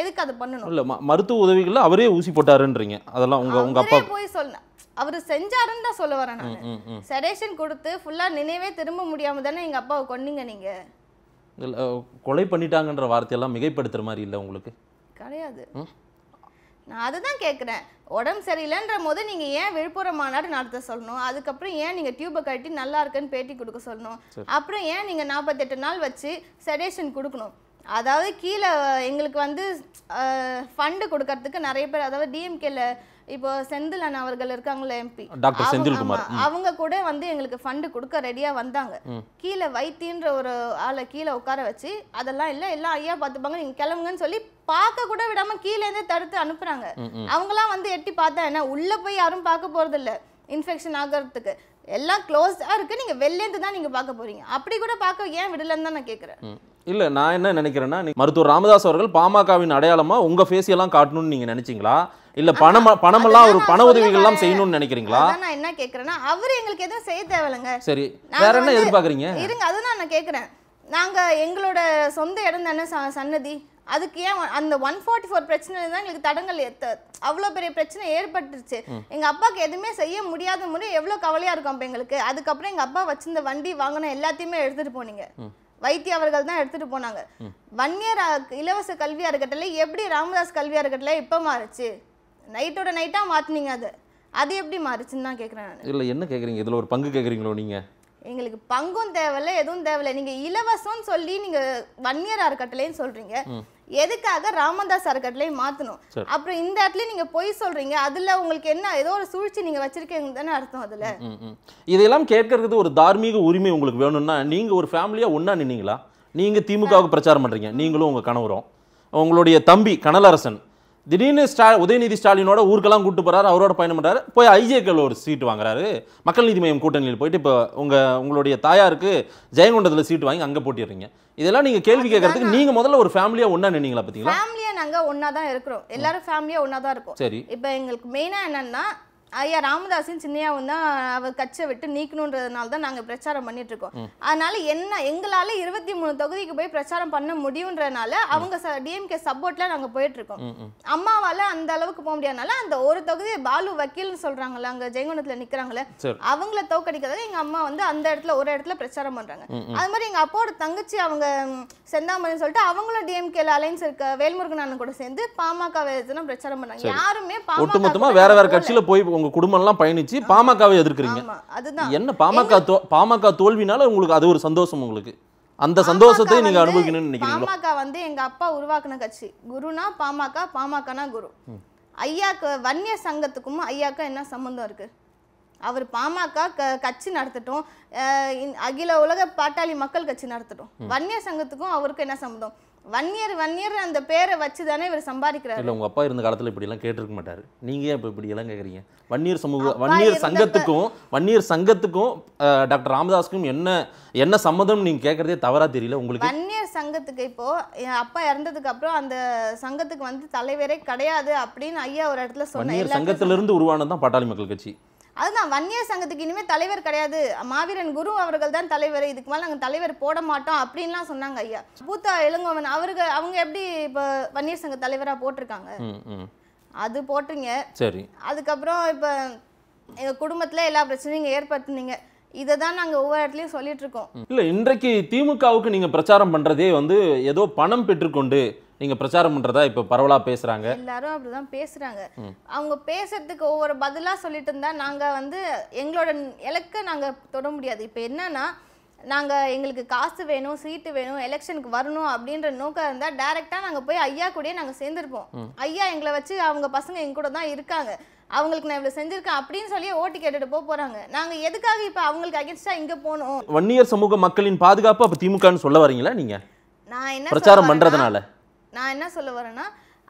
எதுக்கு அதை பண்ணணும் இல்ல மருத்துவ உதவிகள் அவரே ஊசி போட்டாருன்றீங்க அதெல்லாம் உங்க உங்க அப்பா போய் சொல்லணும் அவர் செஞ்சாருன்னு தான் சொல்ல வரேன் நான் செடேஷன் கொடுத்து ஃபுல்லாக நினைவே திரும்ப முடியாம தானே எங்கள் அப்பாவை கொன்னீங்க நீங்கள் கொலை பண்ணிட்டாங்கன்ற வார்த்தையெல்லாம் மிகைப்படுத்துகிற மாதிரி இல்லை உங்களுக்கு கிடையாது நான் அதுதான் கேட்குறேன் உடம்பு சரியில்லைன்ற போது நீங்கள் ஏன் விழுப்புரம் மாநாடு நடத்த சொல்லணும் அதுக்கப்புறம் ஏன் நீங்கள் டியூப்பை கட்டி நல்லா இருக்குன்னு பேட்டி கொடுக்க சொல்லணும் அப்புறம் ஏன் நீங்கள் நாற்பத்தெட்டு நாள் வச்சு செடேஷன் கொடுக்கணும் அதாவது கீழே எங்களுக்கு வந்து ஃபண்டு கொடுக்கறதுக்கு நிறைய பேர் அதாவது டிஎம்கேல இப்போ செந்தில் அண்ணா அவர்கள் இருக்காங்களே எம்பி டாக்டர் செந்தில்குமார் அவங்க கூட வந்து எங்களுக்கு ஃபண்டு கொடுக்க ரெடியா வந்தாங்க கீழே வைத்தின்ற ஒரு ஆளை கீழே உட்கார வச்சு அதெல்லாம் இல்லை எல்லாம் ஐயா பார்த்துப்பாங்க நீங்க கிளம்புங்கன்னு சொல்லி பார்க்க கூட விடாம கீழே இருந்தே தடுத்து அனுப்புறாங்க அவங்களாம் வந்து எட்டி பார்த்தா என்ன உள்ள போய் யாரும் பார்க்க போறது இல்லை இன்ஃபெக்ஷன் ஆகிறதுக்கு எல்லாம் க்ளோஸ்டாக இருக்கு நீங்கள் வெளிலேருந்து தான் நீங்கள் பார்க்க போறீங்க அப்படி கூட பார்க்க ஏன் விடலன்னு தான் நான் கேட்குறேன் இல்லை நான் என்ன நினைக்கிறேன்னா மருத்துவர் ராமதாஸ் அவர்கள் பாமகவின் அடையாளமாக உங்கள் ஃபேஸியெல்லாம் காட்டணும்னு நீங்கள் நினச்சிங்களா இல்ல பணம் பணமெல்லாம் ஒரு பண உதவிகள் எல்லாம் செய்யணும்னு நினைக்கிறீங்களா நான் என்ன கேக்குறேன்னா அவர் எங்களுக்கு எதுவும் செய்ய தேவையில்லைங்க சரி வேற என்ன எதிர்பார்க்குறீங்க இருங்க அதுதான் நான் கேக்குறேன் நாங்க எங்களோட சொந்த இடம் தானே சன்னதி அதுக்கு ஏன் அந்த ஒன் ஃபார்ட்டி ஃபோர் பிரச்சனை தான் எங்களுக்கு தடங்கள் அவ்வளோ பெரிய பிரச்சனை ஏற்பட்டுருச்சு எங்கள் அப்பாவுக்கு எதுவுமே செய்ய முடியாத முறை எவ்வளோ கவலையாக இருக்கும் அப்போ எங்களுக்கு அதுக்கப்புறம் எங்கள் அப்பா வச்சிருந்த வண்டி வாங்கின எல்லாத்தையுமே எடுத்துகிட்டு போனீங்க வைத்திய அவர்கள் தான் எடுத்துகிட்டு போனாங்க வன்னியர் இலவச கல்வியாக இருக்கட்டில் எப்படி ராமதாஸ் கல்வியாக இருக்கட்டில் இப்போ மாறுச்சு நைட்டோட நைட்டாக மாற்றினீங்க அது அது எப்படி மாறுச்சுன்னு தான் கேட்குறேன் இல்லை என்ன கேட்குறீங்க இதில் ஒரு பங்கு கேட்குறீங்களோ நீங்கள் எங்களுக்கு பங்கும் தேவையில்ல எதுவும் தேவையில்ல நீங்கள் இலவசம்னு சொல்லி நீங்கள் வன்னியர் இருக்கட்டலேன்னு சொல்கிறீங்க எதுக்காக ராமதாஸ் அறக்கட்டளை மாற்றணும் அப்புறம் இந்த இடத்துல நீங்கள் பொய் சொல்கிறீங்க அதில் உங்களுக்கு என்ன ஏதோ ஒரு சூழ்ச்சி நீங்கள் வச்சுருக்கீங்க தானே அர்த்தம் அதில் இதெல்லாம் கேட்கறது ஒரு தார்மீக உரிமை உங்களுக்கு வேணும்னா நீங்கள் ஒரு ஃபேமிலியாக ஒன்றா நின்னீங்களா நீங்கள் திமுகவுக்கு பிரச்சாரம் பண்ணுறீங்க நீங்களும் உங்கள் கணவரும் உங்களுடைய தம்பி கனலரசன் திடீர்னு ஸ்டா உதயநிதி ஸ்டாலினோட ஊருக்கெல்லாம் கூட்டு போகிறாரு அவரோட பயணம் பண்ணுறாரு போய் ஐஜேக்கில் ஒரு சீட்டு வாங்குறாரு மக்கள் நீதி மையம் கூட்டணியில் போயிட்டு இப்போ உங்கள் உங்களுடைய தாயாருக்கு ஜெயங்கொண்டத்தில் சீட்டு வாங்கி அங்கே போட்டிடுறீங்க இதெல்லாம் நீங்கள் கேள்வி கேட்கறதுக்கு நீங்கள் முதல்ல ஒரு ஃபேமிலியாக ஒன்றா நின்றீங்களா பார்த்தீங்களா ஃபேமிலியாக நாங்கள் ஒன்றா தான் இருக்கிறோம் எல்லாரும் ஃபேமிலியாக ஒன்றா தான் இருக்கும் சரி இப்போ எங்களுக்கு மெயினாக என்னென்னா ஐயா ராமதாஸின் சின்னையா தான் அவர் கட்சியை விட்டு நீக்கணுன்றதுனால தான் நாங்கள் பிரச்சாரம் பண்ணிட்டு இருக்கோம் அதனால என்ன எங்களால இருபத்தி மூணு தொகுதிக்கு போய் பிரச்சாரம் பண்ண முடியும்ன்றதுனால அவங்க டிஎம்கே சப்போர்ட்ல நாங்கள் போயிட்டு இருக்கோம் அம்மாவால அந்த அளவுக்கு போக முடியாதனால அந்த ஒரு தொகுதியை பாலு வக்கீல்னு சொல்றாங்கல்ல அங்க ஜெயங்குணத்துல நிக்கிறாங்களே அவங்கள தோக்கடிக்கிறத எங்க அம்மா வந்து அந்த இடத்துல ஒரு இடத்துல பிரச்சாரம் பண்றாங்க அது மாதிரி எங்க அப்பாவோட தங்கச்சி அவங்க செந்தாமணி சொல்லிட்டு அவங்களும் டிஎம்கேல அலைன்ஸ் இருக்க வேல்முருகன் கூட சேர்ந்து பாமக பிரச்சாரம் பண்ணாங்க யாருமே ஒட்டுமொத்தமா வேற வேற கட்சியில போய் உங்க குடும்பம்லாம் பயணிச்சு பாமகவை எதிர்க்கிறீங்க என்ன பாமக பாமக தோல்வினால உங்களுக்கு அது ஒரு சந்தோஷம் உங்களுக்கு அந்த சந்தோஷத்தை நீங்க அனுபவிக்கணும்னு நினைக்கிறீங்க பாமக வந்து எங்க அப்பா உருவாக்குன கட்சி குருனா பாமக பாமகனா குரு ஐயாக்கு வன்னிய சங்கத்துக்கும் ஐயாக்கும் என்ன சம்மந்தம் இருக்கு அவர் பாமக க கட்சி நடத்தட்டும் அகில உலக பாட்டாளி மக்கள் கட்சி நடத்தட்டும் வன்னிய சங்கத்துக்கும் அவருக்கும் என்ன சம்மந்தம் வன்னியர் வன்னியர் அந்த பேரை வச்சு தானே இவர் சம்பாதிக்கிறார் இல்லை உங்கள் அப்பா இருந்த காலத்தில் இப்படிலாம் கேட்டிருக்க மாட்டார் நீங்கள் இப்போ இப்போ இப்படியெல்லாம் கேட்குறீங்க வன்னியர் சமூக வன்னியர் சங்கத்துக்கும் வன்னியர் சங்கத்துக்கும் டாக்டர் ராமதாஸுக்கும் என்ன என்ன சம்மதம் நீங்கள் கேட்குறதே தவறாக தெரியல உங்களுக்கு வன்னியர் சங்கத்துக்கு இப்போது என் அப்பா இறந்ததுக்கு அப்புறம் அந்த சங்கத்துக்கு வந்து தலைவரே கிடையாது அப்படின்னு ஐயா ஒரு இடத்துல சொன்னார் சங்கத்திலிருந்து உருவானது தான் பாட்டாளி மக்கள் கட்சி அதுதான் வன்னியர் சங்கத்துக்கு இனிமேல் தலைவர் கிடையாது மாவீரன் குரு அவர்கள் தான் தலைவர் இதுக்கு மேலே நாங்கள் தலைவர் போட மாட்டோம் அப்படின்லாம் சொன்னாங்க ஐயா பூத்தா இளங்கோவன் அவர்கள் அவங்க எப்படி இப்போ வன்னியர் சங்க தலைவராக போட்டிருக்காங்க அது போட்டுருங்க சரி அதுக்கப்புறம் இப்போ எங்கள் குடும்பத்தில் எல்லா பிரச்சனையும் நீங்கள் ஏற்படுத்தினீங்க இதை தான் நாங்கள் ஒவ்வொரு இடத்துலையும் சொல்லிட்டு இருக்கோம் இல்லை இன்றைக்கு திமுகவுக்கு நீங்கள் பிரச்சாரம் பண்ணுறதே வந்து ஏதோ பணம் பெற்றுக்கொண்டு நீங்கள் பிரச்சாரம் பண்ணுறதா இப்போ பரவலாக பேசுகிறாங்க எல்லாரும் அப்படி தான் பேசுகிறாங்க அவங்க பேசுறதுக்கு ஒவ்வொரு பதிலாக சொல்லிட்டு இருந்தால் நாங்கள் வந்து எங்களோட இலக்கை நாங்கள் தொட முடியாது இப்போ என்னன்னா நாங்கள் எங்களுக்கு காசு வேணும் சீட்டு வேணும் எலெக்ஷனுக்கு வரணும் அப்படின்ற நோக்கம் இருந்தால் டேரெக்டாக நாங்கள் போய் ஐயா கூடயே நாங்கள் சேர்ந்துருப்போம் ஐயா எங்களை வச்சு அவங்க பசங்க எங்க கூட தான் இருக்காங்க அவங்களுக்கு நான் இவ்வளோ செஞ்சுருக்கேன் அப்படின்னு சொல்லி ஓட்டு கேட்டுட்டு போக போகிறாங்க நாங்கள் எதுக்காக இப்போ அவங்களுக்கு அகேன்ஸ்டா இங்கே போகணும் வன்னியர் சமூக மக்களின் பாதுகாப்பு அப்ப திமுகன்னு சொல்ல வரீங்களா நீங்கள் நான் என்ன பிரச்சாரம் பண்ணுறதுனால நான் என்ன சொல்ல வரேன்னா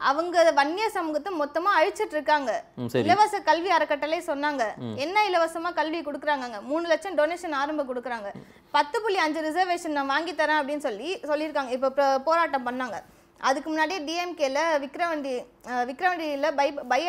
அவங்க வன்னிய சமூகத்தை மொத்தமா அழிச்சிட்டு இருக்காங்க இலவச கல்வி அறக்கட்டளை சொன்னாங்க என்ன இலவசமா கல்வி கொடுக்குறாங்க மூணு லட்சம் டொனேஷன் ஆரம்ப கொடுக்குறாங்க பத்து புள்ளி அஞ்சு ரிசர்வேஷன் நான் வாங்கி தரேன் அப்படின்னு சொல்லி சொல்லியிருக்காங்க இப்போ போராட்டம் பண்ணாங்க அதுக்கு முன்னாடியே டிஎம்கேல விக்ரவண்டி விக்ரவண்டியில பை பை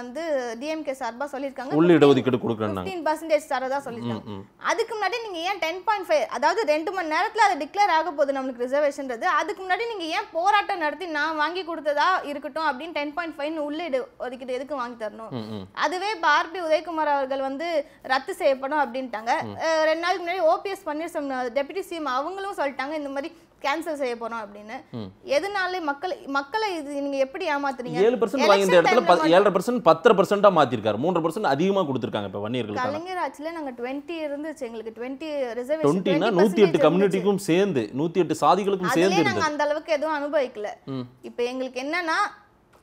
வந்து டிஎம்கே சார்பா சொல்லியிருக்காங்க உள்ள இடஒதுக்கீடு கொடுக்குறேன் ஃபிஃப்டீன் பர்சன்டேஜ் சார்பாக தான் அதுக்கு முன்னாடி நீங்க ஏன் டென் பாயிண்ட் ஃபைவ் அதாவது ரெண்டு மணி நேரத்துல அது டிக்ளேர் ஆக போகுது நம்மளுக்கு ரிசர்வேஷன்றது அதுக்கு முன்னாடி நீங்க ஏன் போராட்டம் நடத்தி நான் வாங்கி கொடுத்ததா இருக்கட்டும் அப்படின்னு டென் பாயிண்ட் ஃபைவ்னு உள்ள இடஒதுக்கீடு எதுக்கு வாங்கி தரணும் அதுவே பார்பி உதயகுமார் அவர்கள் வந்து ரத்து செய்யப்படும் அப்படின்ட்டாங்க ரெண்டு நாளுக்கு முன்னாடி ஓபிஎஸ் பன்னீர்செல்வம் டெபியூட்டி சிஎம் அவங்களும் சொல்லிட்டாங்க இந்த மாதிரி கேன்சல் செய்ய போறோம் அப்படின்னு எதனால மக்கள் மக்களை இது நீங்க எப்படி ஏமாத்துறீங்க ஏழு பர்சன்ட் வாங்கி இந்த இடத்துல ஏழரை பர்சன்ட் பத்தரை பர்சன்டா மாத்திருக்காரு மூன்று பர்சன்ட் அதிகமா கொடுத்துருக்காங்க இப்ப வன்னியர்கள் கலைஞர் ஆட்சியில நாங்க டுவெண்ட்டி இருந்துச்சு எங்களுக்கு டுவெண்ட்டி ரிசர்வேஷன் டுவெண்ட்டினா நூத்தி எட்டு கம்யூனிட்டிக்கும் சேர்ந்து நூத்தி எட்டு சாதிகளுக்கும் சேர்ந்து நாங்க அந்த அளவுக்கு எதுவும் அனுபவிக்கல இப்ப எங்களுக்கு என்னன்னா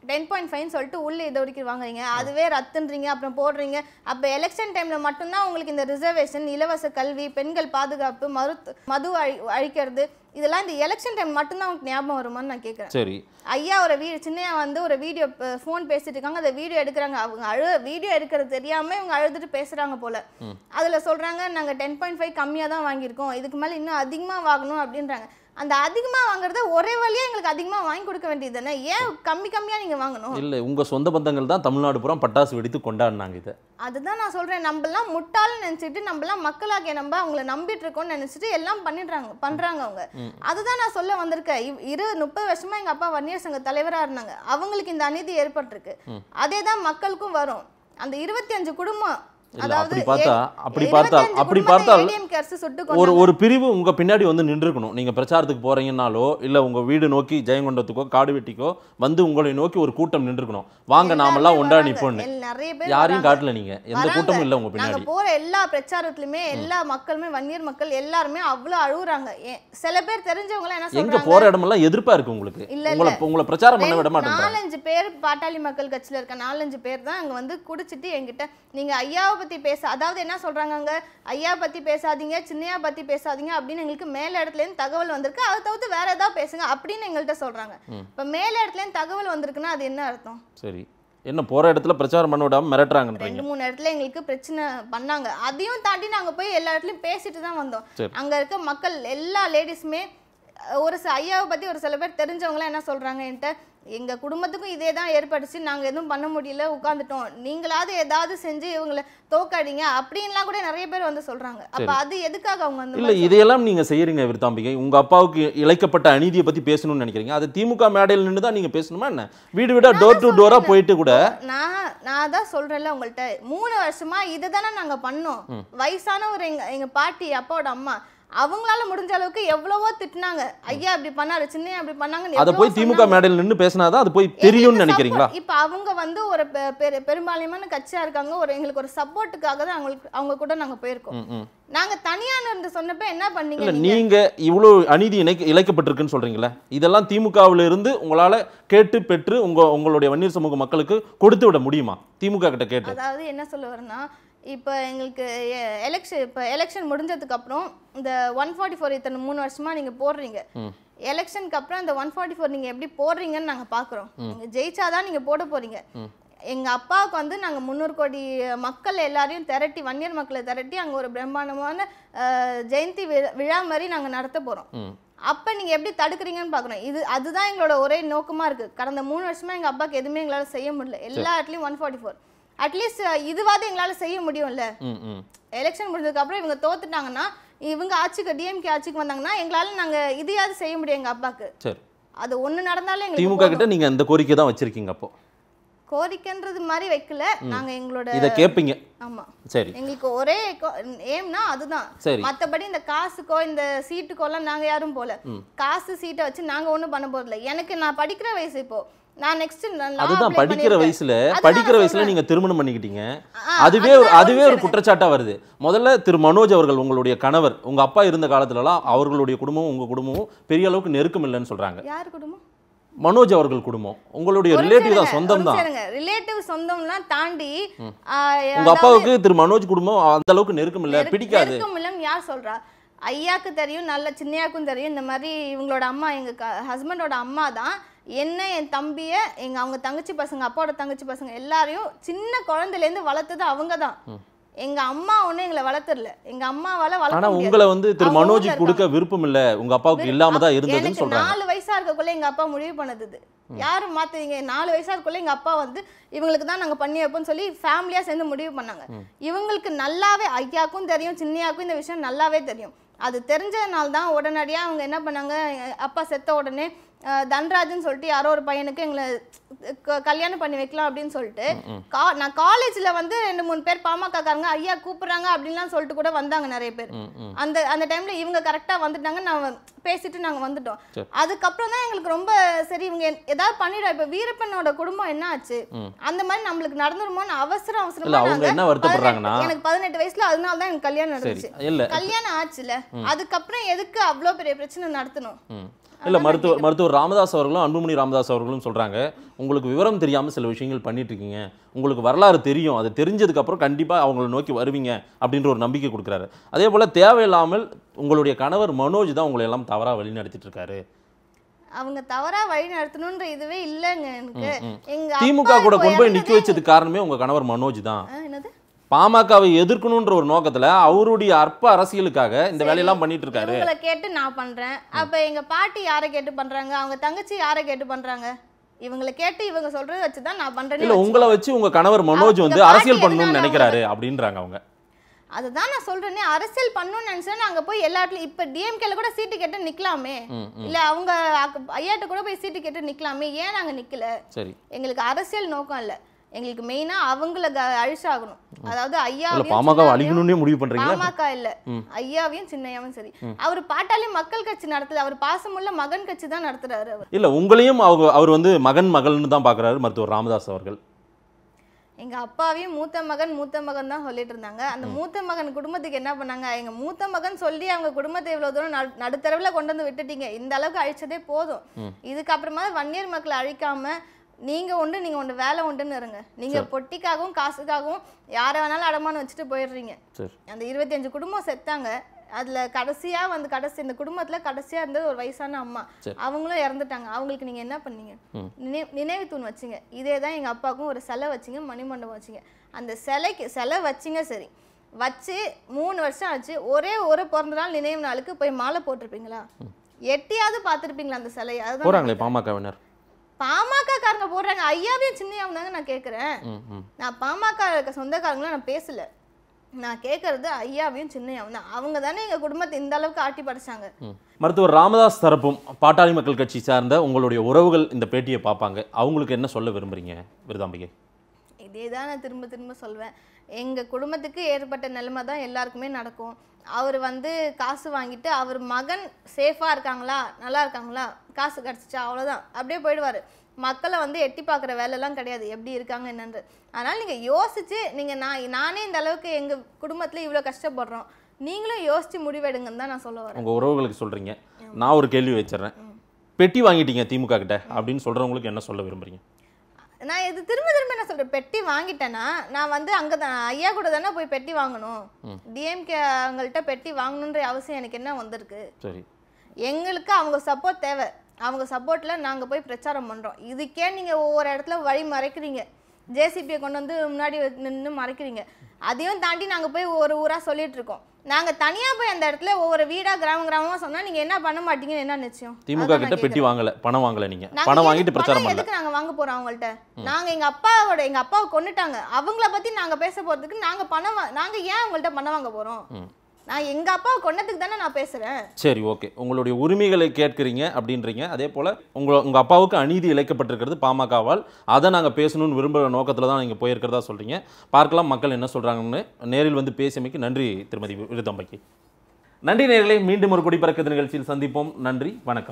டென் பாயிண்ட் ஃபைன் சொல்லிட்டு உள்ளே இதை வரைக்கும் வாங்குறீங்க அதுவே ரத்துன்றீங்க அப்புறம் போடுறீங்க அப்போ எலெக்ஷன் டைமில் மட்டும்தான் உங்களுக்கு இந்த ரிசர்வேஷன் இலவச கல்வி பெண்கள் பாதுகாப்பு மரு மது அழி அழிக்கிறது இதெல்லாம் இந்த எலெக்ஷன் டைம் மட்டும்தான் உங்களுக்கு ஞாபகம் வருமான்னு நான் கேட்குறேன் சரி ஐயா ஒரு வீடு சின்னையா வந்து ஒரு வீடியோ ஃபோன் பேசிட்டு இருக்காங்க அதை வீடியோ எடுக்கிறாங்க அவங்க அழு வீடியோ எடுக்கிறது தெரியாமல் இவங்க அழுதுட்டு பேசுகிறாங்க போல அதில் சொல்கிறாங்க நாங்கள் டென் பாயிண்ட் ஃபைவ் கம்மியாக தான் வாங்கியிருக்கோம் இதுக்கு மேலே இன்னும் அதிகமாக வாங்கணும் அப்படின்றாங்க அந்த அதிகமாக வாங்குறத ஒரே வழியாக எங்களுக்கு அதிகமாக வாங்கி கொடுக்க வேண்டியது தானே ஏன் கம்மி கம்மியாக நீங்கள் வாங்கணும் இல்லை உங்கள் சொந்த பந்தங்கள் தான் தமிழ்நாடு புறம் பட்டாசு வெடித்து கொண்டாடினாங்க இதை அதுதான் நான் சொல்கிறேன் நம்மளாம் முட்டாள்னு நினச்சிட்டு நம்மளாம் மக்களாகிய நம்ம அவங்கள நம்பிட்டு இருக்கோம்னு நினச்சிட்டு எல்லாம் பண்ணிடுறாங்க பண்ணுறாங்க அவங்க அதுதான் நான் சொல்ல வந்திருக்கேன் இரு முப்பது வருஷமாக எங்கள் அப்பா வன்னியர் சங்க தலைவராக இருந்தாங்க அவங்களுக்கு இந்த அநீதி ஏற்பட்டிருக்கு அதே தான் மக்களுக்கும் வரும் அந்த இருபத்தி அஞ்சு குடும்பம் அப்படி பார்த்தா அப்படி பார்த்தா அப்படி பார்த்தால் ஒரு ஒரு பிரிவு உங்க பின்னாடி வந்து நின்றுருக்கணும் நீங்க பிரச்சாரத்துக்கு போகிறீங்கனாலோ இல்லை உங்க வீடு நோக்கி ஜெயங்கொண்டத்துக்கோ காடு வெட்டிக்கோ வந்து உங்களை நோக்கி ஒரு கூட்டம் நின்றுக்கணும் வாங்க நாமெல்லாம் ஒன்றா நிற்போம்னு யாரையும் காட்டல நீங்க எந்த கூட்டமும் இல்லை உங்க பின்னாடி போகிற எல்லா பிரச்சாரத்துலையுமே எல்லா மக்களுமே வன்னியர் மக்கள் எல்லாருமே அவ்வளோ அழுகுறாங்க சில பேர் தெரிஞ்சவங்க என்ன எங்கே போகிற இடமெல்லாம் எதிர்ப்பா இருக்கு உங்களுக்கு உங்களை உங்களை பிரச்சாரம் பண்ண விட மாட்டேன் நாலஞ்சு பேர் பாட்டாளி மக்கள் கட்சியில இருக்க நாலஞ்சு பேர் தான் அங்கே வந்து குடிச்சிட்டு என்கிட்ட நீங்க ஐயாவை பத்தி பேச அதாவது என்ன சொல்றாங்க அங்க ஐயா பத்தி பேசாதீங்க சின்னையா பத்தி பேசாதீங்க அப்படின்னு எங்களுக்கு மேல இடத்துல இருந்து தகவல் வந்திருக்கு அதை தவிர்த்து வேற ஏதாவது பேசுங்க அப்படின்னு எங்கள்கிட்ட இப்ப மேல இடத்துல இருந்து தகவல் வந்திருக்குன்னா அது என்ன அர்த்தம் சரி என்ன போற இடத்துல பிரச்சாரம் பண்ண விடாம மிரட்டுறாங்க ரெண்டு மூணு இடத்துல எங்களுக்கு பிரச்சனை பண்ணாங்க அதையும் தாண்டி நாங்க போய் எல்லா இடத்துலயும் பேசிட்டு தான் வந்தோம் அங்க இருக்க மக்கள் எல்லா லேடிஸுமே ஒரு ஐயாவை பற்றி ஒரு சில பேர் தெரிஞ்சவங்களாம் என்ன சொல்கிறாங்க என்கிட்ட எங்கள் குடும்பத்துக்கும் இதே தான் ஏற்படுச்சு நாங்கள் எதுவும் பண்ண முடியல உட்காந்துட்டோம் நீங்களாவது ஏதாவது செஞ்சு இவங்களை தோக்காடிங்க அப்படின்லாம் கூட நிறைய பேர் வந்து சொல்கிறாங்க அப்போ அது எதுக்காக அவங்க வந்து இல்லை இதையெல்லாம் நீங்கள் செய்கிறீங்க விருத்தாம்பிகை உங்கள் அப்பாவுக்கு இழைக்கப்பட்ட அநீதியை பற்றி பேசணும்னு நினைக்கிறீங்க அது திமுக மேடையில் நின்று தான் நீங்கள் பேசணுமா என்ன வீடு வீடாக டோர் டு டோராக போயிட்டு கூட நான் நான் தான் சொல்கிறேன்ல உங்கள்கிட்ட மூணு வருஷமாக தானே நாங்கள் பண்ணோம் வயசான ஒரு எங்கள் எங்கள் பாட்டி அப்பாவோட அம்மா அவங்களால முடிஞ்ச அளவுக்கு எவ்வளவோ திட்டினாங்க ஐயா அப்படி பண்ணாரு சின்ன அப்படி பண்ணாங்க அதை போய் திமுக மேடையில் நின்று பேசினாதான் அது போய் தெரியும்னு நினைக்கிறீங்களா இப்ப அவங்க வந்து ஒரு பெரும்பாலியமான கட்சியா இருக்காங்க ஒரு எங்களுக்கு ஒரு சப்போர்ட்டுக்காக தான் அவங்களுக்கு அவங்க கூட நாங்க போயிருக்கோம் நாங்க தனியா இருந்து சொன்னப்ப என்ன பண்ணீங்க நீங்க இவ்வளவு அநீதி இணைக்க இழைக்கப்பட்டிருக்குன்னு சொல்றீங்களா இதெல்லாம் திமுகவுல இருந்து உங்களால கேட்டு பெற்று உங்க உங்களுடைய வன்னியர் சமூக மக்களுக்கு கொடுத்து விட முடியுமா திமுக கிட்ட கேட்டு அதாவது என்ன சொல்ல வரேன்னா இப்போ எங்களுக்கு எலெக்ஷன் இப்போ எலெக்ஷன் முடிஞ்சதுக்கு அப்புறம் இந்த ஒன் ஃபார்ட்டி ஃபோர் இத்தனை மூணு வருஷமா நீங்க போடுறீங்க எலெக்ஷனுக்கு அப்புறம் அந்த ஒன் ஃபார்ட்டி ஃபோர் நீங்க எப்படி போடுறீங்கன்னு நாங்க பாக்குறோம் நீங்க ஜெயிச்சாதான் நீங்க போட போறீங்க எங்க அப்பாவுக்கு வந்து நாங்க முந்நூறு கோடி மக்கள் எல்லாரையும் திரட்டி வன்னியர் மக்களை திரட்டி அங்க ஒரு பிரம்மாண்டமான ஜெயந்தி விழா மாதிரி நாங்க நடத்த போறோம் அப்ப நீங்க எப்படி தடுக்கிறீங்கன்னு பாக்குறோம் இது அதுதான் எங்களோட ஒரே நோக்கமா இருக்கு கடந்த மூணு வருஷமா எங்க அப்பாவுக்கு எதுவுமே எங்களால செய்ய முடியல எல்லா இடத்துலயும் one forty four at least uh, இதுவாது எங்களால செய்ய முடியும்ல எலெக்ஷன் முடிஞ்சதுக்கு அப்புறம் இவங்க தோத்துட்டாங்கன்னா இவங்க ஆட்சிக்கு டிஎம்கே ஆட்சிக்கு வந்தாங்கன்னா எங்களால நாங்க இதையாவது செய்ய முடியும் எங்க அப்பாவுக்கு அது ஒண்ணு நடந்தாலும் திமுக கிட்ட நீங்க அந்த கோரிக்கை தான் வச்சிருக்கீங்க அப்போ கோரிக்கைன்றது மாதிரி வைக்கல நாங்க எங்களோட இத கேட்பீங்க ஆமா சரி எங்களுக்கு ஒரே ஏம்னா அதுதான் மத்தபடி இந்த காசுக்கோ இந்த சீட்டுக்கோ எல்லாம் நாங்க யாரும் போல காசு சீட்டை வச்சு நாங்க ஒண்ணும் பண்ண போறது இல்லை எனக்கு நான் படிக்கிற வயசு இப்போ நான் நெக்ஸ்ட் அதுதான் படிக்கிற வயசுல படிக்கிற வயசுல நீங்க திருமணம் பண்ணிக்கிட்டீங்க அதுவே அதுவே ஒரு குற்றச்சாட்டா வருது முதல்ல திரு மனோஜ் அவர்கள் உங்களுடைய கணவர் உங்க அப்பா இருந்த காலத்துல எல்லாம் அவர்களுடைய குடும்பமும் உங்க குடும்பமும் பெரிய அளவுக்கு நெருக்கம் இல்லைன்னு சொல்றாங்க யார் குடும்பம் மனோஜ் அவர்கள் குடும்பம் உங்களுடைய ரிலேட்டிவ் தான் சொந்தம் தான் ரிலேட்டிவ் சொந்தம்லாம் தாண்டி உங்க அப்பாவுக்கு திரு மனோஜ் குடும்பம் அந்த அளவுக்கு நெருக்கம் இல்ல பிடிக்காது நெருக்கம் இல்ல யார் சொல்றா ஐயாக்கு தெரியும் நல்ல சின்னையாக்கும் தெரியும் இந்த மாதிரி இவங்களோட அம்மா எங்க ஹஸ்பண்டோட அம்மா தான் என்ன என் தம்பியை எங்க அவங்க தங்கச்சி பசங்க அப்பாவோட தங்கச்சி பசங்க எல்லாரையும் சின்ன குழந்தையிலேருந்து வளர்த்தது அவங்க தான் எங்க அம்மா ஒண்ணு எங்களை வளர்த்துடல எங்க அம்மாவால வளர்க்க ஆனா உங்களை வந்து திரு மனோஜி கொடுக்க விருப்பம் இல்ல உங்க அப்பாவுக்கு இல்லாம தான் இருந்ததுன்னு சொல்றாங்க நாலு வயசா இருக்கக்குள்ள எங்க அப்பா முடிவு பண்ணது யாரு மாத்துவீங்க நாலு வயசா இருக்குள்ள எங்க அப்பா வந்து இவங்களுக்கு தான் நாங்க பண்ணி வைப்போம்னு சொல்லி ஃபேமிலியா சேர்ந்து முடிவு பண்ணாங்க இவங்களுக்கு நல்லாவே ஐயாக்கும் தெரியும் சின்னியாக்கும் இந்த விஷயம் நல்லாவே தெரியும் அது தெரிஞ்சதுனால தான் உடனடியாக அவங்க என்ன பண்ணாங்க அப்பா செத்த உடனே தன்ராஜன் சொல்லிட்டு யாரோ ஒரு பையனுக்கு எங்களை கல்யாணம் பண்ணி வைக்கலாம் அப்படின்னு சொல்லிட்டு கா நான் காலேஜில் வந்து ரெண்டு மூணு பேர் பாமகக்காரங்க ஐயா கூப்பிட்றாங்க அப்படின்லாம் சொல்லிட்டு கூட வந்தாங்க நிறைய பேர் அந்த அந்த டைமில் இவங்க கரெக்டாக வந்துட்டாங்க நான் பேசிட்டு நாங்கள் வந்துட்டோம் அதுக்கப்புறம் தான் எங்களுக்கு ரொம்ப சரி இவங்க ஏதாவது பண்ணிடும் இப்போ வீரப்பனோட குடும்பம் என்ன ஆச்சு அந்த மாதிரி நம்மளுக்கு நடந்துருமோன்னு அவசரம் அவசரமா எனக்கு பதினெட்டு வயசுல அதனால தான் எனக்கு கல்யாணம் நடந்துச்சு கல்யாணம் ஆச்சுல அதுக்கப்புறம் எதுக்கு அவ்வளோ பெரிய பிரச்சனை நடத்தணும் இல்லை மருத்துவர் மருத்துவர் ராமதாஸ் அவர்களும் அன்புமணி ராமதாஸ் அவர்களும் சொல்கிறாங்க உங்களுக்கு விவரம் தெரியாமல் சில விஷயங்கள் பண்ணிட்டுருக்கீங்க உங்களுக்கு வரலாறு தெரியும் அது தெரிஞ்சதுக்கப்புறம் கண்டிப்பாக அவங்கள நோக்கி வருவீங்க அப்படின்ற ஒரு நம்பிக்கை கொடுக்குறாரு அதே போல் தேவையில்லாமல் உங்களுடைய கணவர் மனோஜ் தான் உங்களை எல்லாம் தவறாக வழி நடத்திட்டுருக்காரு இருக்காரு அவங்க தவறா வழி நடத்தணும்ன்ற இதுவே இல்லைங்க எனக்கு திமுக கூட கொண்டு போய் நிக்க வச்சது காரணமே உங்க கணவர் மனோஜ் தான் என்னது பாமகவை எதிர்க்கணும்ன்ற ஒரு நோக்கத்துல அவருடைய அற்ப அரசியலுக்காக இந்த வேலையெல்லாம் பண்ணிட்டு இருக்காரு உங்களை கேட்டு நான் பண்றேன் அப்ப எங்க பாட்டி யாரை கேட்டு பண்றாங்க அவங்க தங்கச்சி யாரை கேட்டு பண்றாங்க இவங்களை கேட்டு இவங்க சொல்றதை வச்சு தான் நான் பண்றேன் இல்ல உங்களை வச்சு உங்க கணவர் மனோஜ் வந்து அரசியல் பண்ணணும்னு நினைக்கிறாரு அப்படின்றாங்க அவங்க அதுதான் நான் சொல்றேனே அரசியல் பண்ணணும்னு நினைச்சா நாங்க போய் எல்லா இப்ப டிஎம்கேல கூட சீட்டு கேட்டு நிக்கலாமே இல்ல அவங்க ஐயாட்ட கூட போய் சீட்டு கேட்டு நிக்கலாமே ஏன் நாங்க நிக்கல எங்களுக்கு அரசியல் நோக்கம் இல்லை எங்களுக்கு மெயினா அவங்கள அழிச்சாகணும் அதாவது ஐயாவும் பாமக அழிக்கணும்னு முடிவு பண்றீங்க பாமக இல்ல ஐயாவையும் சின்னையாவும் சரி அவர் பாட்டாலே மக்கள் கட்சி நடத்தல அவர் பாசமுள்ள மகன் கட்சி தான் நடத்துறாரு அவர் இல்ல உங்களையும் அவங்க அவர் வந்து மகன் மகள்னு தான் பாக்குறாரு மருத்துவர் ராமதாஸ் அவர்கள் எங்க அப்பாவையும் மூத்த மகன் மூத்த மகன் தான் சொல்லிட்டு இருந்தாங்க அந்த மூத்த மகன் குடும்பத்துக்கு என்ன பண்ணாங்க எங்க மூத்த மகன் சொல்லி அவங்க குடும்பத்தை இவ்வளவு தூரம் நடுத்தரவுல கொண்டு வந்து விட்டுட்டீங்க இந்த அளவுக்கு அழிச்சதே போதும் இதுக்கப்புறமா வன்னியர் மக்களை அழிக்காம நீங்கள் உண்டு நீங்கள் உண்டு வேலை உண்டுன்னு இருங்க நீங்கள் பொட்டிக்காகவும் காசுக்காகவும் யாரை வேணாலும் அடமானம் வச்சுட்டு போயிடுறீங்க அந்த இருபத்தி அஞ்சு குடும்பம் செத்தாங்க அதில் கடைசியாக வந்து கடைசி இந்த குடும்பத்தில் கடைசியாக இருந்தது ஒரு வயசான அம்மா அவங்களும் இறந்துட்டாங்க அவங்களுக்கு நீங்கள் என்ன பண்ணீங்க நினைவு தூண் வச்சிங்க இதே தான் எங்கள் அப்பாவுக்கும் ஒரு சிலை வச்சிங்க மணிமண்டபம் வச்சிங்க அந்த சிலைக்கு சிலை வச்சிங்க சரி வச்சு மூணு வருஷம் ஆச்சு ஒரே ஒரு பிறந்த நாள் நினைவு நாளுக்கு போய் மாலை போட்டிருப்பீங்களா எட்டியாவது பார்த்துருப்பீங்களா அந்த சிலையை அதுதான் பாமகவினர் பாமக காரங்க போடுறாங்க ஐயாவையும் சின்னையாவும் தாங்க நான் கேட்குறேன் நான் பாமக இருக்க சொந்தக்காரங்களும் நான் பேசல நான் கேட்கறது ஐயாவையும் சின்னையாவும் தான் அவங்க தானே எங்கள் குடும்பத்தை இந்த அளவுக்கு ஆட்டி படைச்சாங்க மருத்துவர் ராமதாஸ் தரப்பும் பாட்டாளி மக்கள் கட்சி சார்ந்த உங்களுடைய உறவுகள் இந்த பேட்டியை பார்ப்பாங்க அவங்களுக்கு என்ன சொல்ல விரும்புறீங்க விருதாம்பிகை இதே தான் நான் திரும்ப திரும்ப சொல்வேன் எங்கள் குடும்பத்துக்கு ஏற்பட்ட நிலைமை தான் எல்லாருக்குமே நடக்கும் அவர் வந்து காசு வாங்கிட்டு அவர் மகன் சேஃபாக இருக்காங்களா நல்லா இருக்காங்களா காசு கிடச்சிச்சா அவ்வளோதான் அப்படியே போயிடுவார் மக்களை வந்து எட்டி பார்க்குற வேலைலாம் கிடையாது எப்படி இருக்காங்க என்னென்று அதனால் நீங்கள் யோசித்து நீங்கள் நான் நானே இந்த அளவுக்கு எங்கள் குடும்பத்தில் இவ்வளோ கஷ்டப்படுறோம் நீங்களும் யோசித்து முடிவெடுங்கன்னு தான் நான் சொல்ல வரேன் உங்கள் உறவுகளுக்கு சொல்கிறீங்க நான் ஒரு கேள்வி வச்சிடறேன் பெட்டி வாங்கிட்டீங்க திமுக கிட்ட அப்படின்னு சொல்கிறவங்களுக்கு என்ன சொல்ல விரும்புகிறீங்க நான் இது திரும்ப திரும்ப நான் சொல்கிறேன் பெட்டி வாங்கிட்டேன்னா நான் வந்து அங்கே தான் ஐயா கூட தானே போய் பெட்டி வாங்கணும் டிஎம்கே அவங்கள்ட்ட பெட்டி வாங்கணுன்ற அவசியம் எனக்கு என்ன வந்திருக்கு சரி எங்களுக்கு அவங்க சப்போர்ட் தேவை அவங்க சப்போர்ட்டில் நாங்கள் போய் பிரச்சாரம் பண்ணுறோம் இதுக்கே நீங்கள் ஒவ்வொரு இடத்துல வழி மறைக்கிறீங்க ஜேசிபியை கொண்டு வந்து முன்னாடி நின்று மறைக்கிறீங்க அதையும் தாண்டி நாங்கள் போய் ஒரு ஊராக சொல்லிகிட்ருக்கோம் நாங்க தனியா போய் அந்த இடத்துல ஒவ்வொரு வீடா கிராமம் கிராமமா சொன்னா நீங்க என்ன பண்ண மாட்டீங்கன்னு என்ன நிச்சயம் திமுக கிட்ட பெட்டி வாங்கலை பணம் வாங்கலை நீங்க பணம் வாங்கிட்டு பிரச்சாரம் பண்ணல எதுக்கு வாங்க போறோம் அவங்கள்ட்ட நாங்க எங்க அப்பாவோட எங்க அப்பாவை கொண்டுட்டாங்க அவங்கள பத்தி நாங்க பேச போறதுக்கு நாங்க பணம் நாங்க ஏன் அவங்கள்ட்ட பணம் வாங்க போறோம் நான் எங்கள் அப்பா கொண்டதுக்கு தானே நான் பேசுகிறேன் சரி ஓகே உங்களுடைய உரிமைகளை கேட்குறீங்க அப்படின்றீங்க அதே போல் உங்கள் உங்கள் அப்பாவுக்கு அநீதி இழைக்கப்பட்டிருக்கிறது பாமகவால் அதை நாங்கள் பேசணும்னு விரும்புகிற நோக்கத்தில் தான் நீங்கள் போயிருக்கிறதா சொல்கிறீங்க பார்க்கலாம் மக்கள் என்ன சொல்கிறாங்கன்னு நேரில் வந்து பேசியமைக்கு நன்றி திருமதி விருதம்பைக்கு நன்றி நேர்களை மீண்டும் ஒரு குடிபறக்கது நிகழ்ச்சியில் சந்திப்போம் நன்றி வணக்கம்